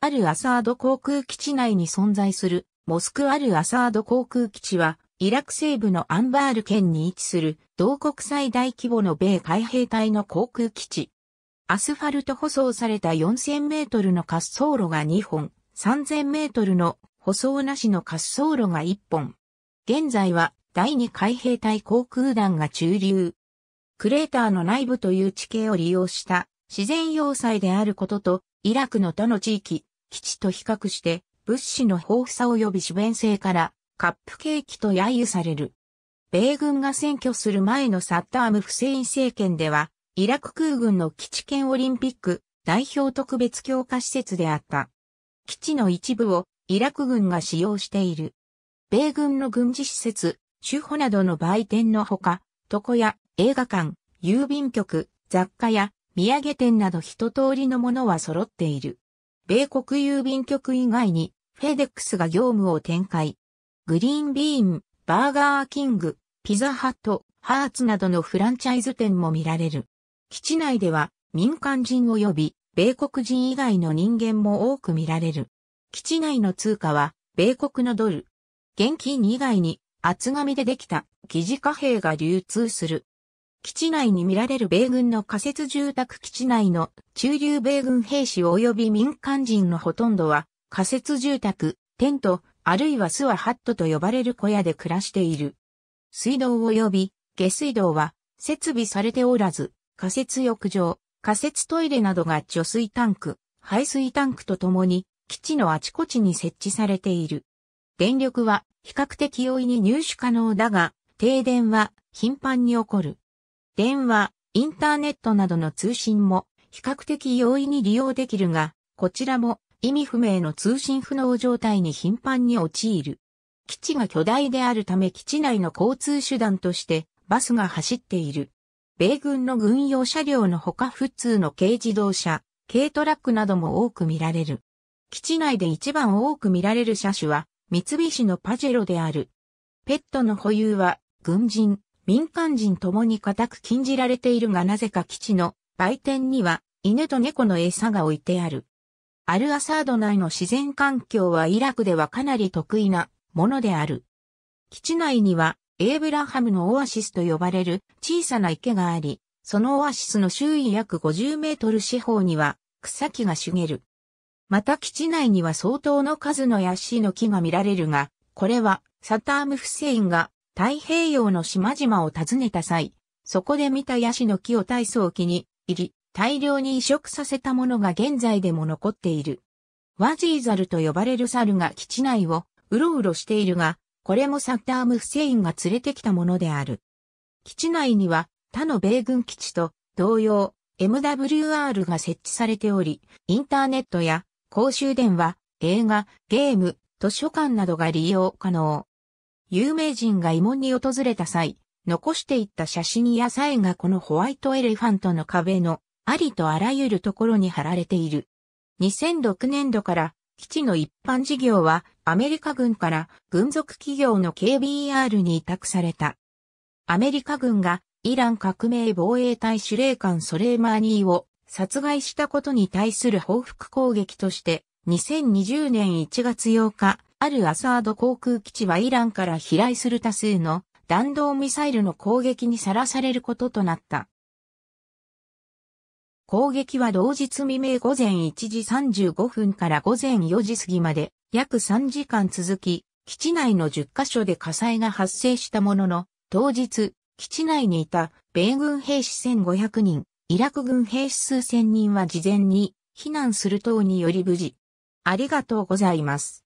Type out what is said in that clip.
あるアサード航空基地内に存在するモスクアルアサード航空基地はイラク西部のアンバール県に位置する同国最大規模の米海兵隊の航空基地。アスファルト舗装された4000メートルの滑走路が2本、3000メートルの舗装なしの滑走路が1本。現在は第2海兵隊航空団が駐留。クレーターの内部という地形を利用した自然要塞であることと、イラクの他の地域、基地と比較して、物資の豊富さ及び主弁性から、カップケーキと揶揄される。米軍が占拠する前のサッターム・フセイン政権では、イラク空軍の基地圏オリンピック代表特別強化施設であった。基地の一部をイラク軍が使用している。米軍の軍事施設、主保などの売店のほか、床屋、映画館、郵便局、雑貨屋、土産店など一通りのものは揃っている。米国郵便局以外に、フェデックスが業務を展開。グリーンビーン、バーガーキング、ピザハット、ハーツなどのフランチャイズ店も見られる。基地内では民間人及び米国人以外の人間も多く見られる。基地内の通貨は米国のドル。現金以外に厚紙でできた疑似貨幣が流通する。基地内に見られる米軍の仮設住宅基地内の中流米軍兵士及び民間人のほとんどは仮設住宅、テント、あるいはスワハットと呼ばれる小屋で暮らしている。水道及び下水道は設備されておらず、仮設浴場、仮設トイレなどが除水タンク、排水タンクとともに基地のあちこちに設置されている。電力は比較的容易に入手可能だが、停電は頻繁に起こる。電話、インターネットなどの通信も比較的容易に利用できるが、こちらも意味不明の通信不能状態に頻繁に陥る。基地が巨大であるため基地内の交通手段としてバスが走っている。米軍の軍用車両のほか普通の軽自動車、軽トラックなども多く見られる。基地内で一番多く見られる車種は三菱のパジェロである。ペットの保有は軍人、民間人ともに固く禁じられているがなぜか基地の売店には犬と猫の餌が置いてある。アルアサード内の自然環境はイラクではかなり得意なものである。基地内にはエイブラハムのオアシスと呼ばれる小さな池があり、そのオアシスの周囲約50メートル四方には草木が茂る。また基地内には相当の数のヤシの木が見られるが、これはサターム・フセインが太平洋の島々を訪ねた際、そこで見たヤシの木を大層気に入り、大量に移植させたものが現在でも残っている。ワジーザルと呼ばれる猿が基地内をうろうろしているが、これもサッダーム・フセインが連れてきたものである。基地内には他の米軍基地と同様 MWR が設置されており、インターネットや公衆電話、映画、ゲーム、図書館などが利用可能。有名人が慰問に訪れた際、残していった写真やさえがこのホワイトエレファントの壁のありとあらゆるところに貼られている。2006年度から基地の一般事業はアメリカ軍から軍属企業の KBR に委託された。アメリカ軍がイラン革命防衛隊司令官ソレイマーニーを殺害したことに対する報復攻撃として2020年1月8日あるアサード航空基地はイランから飛来する多数の弾道ミサイルの攻撃にさらされることとなった。攻撃は同日未明午前1時35分から午前4時過ぎまで約3時間続き、基地内の10カ所で火災が発生したものの、当日、基地内にいた米軍兵士1500人、イラク軍兵士数千人は事前に避難する等により無事。ありがとうございます。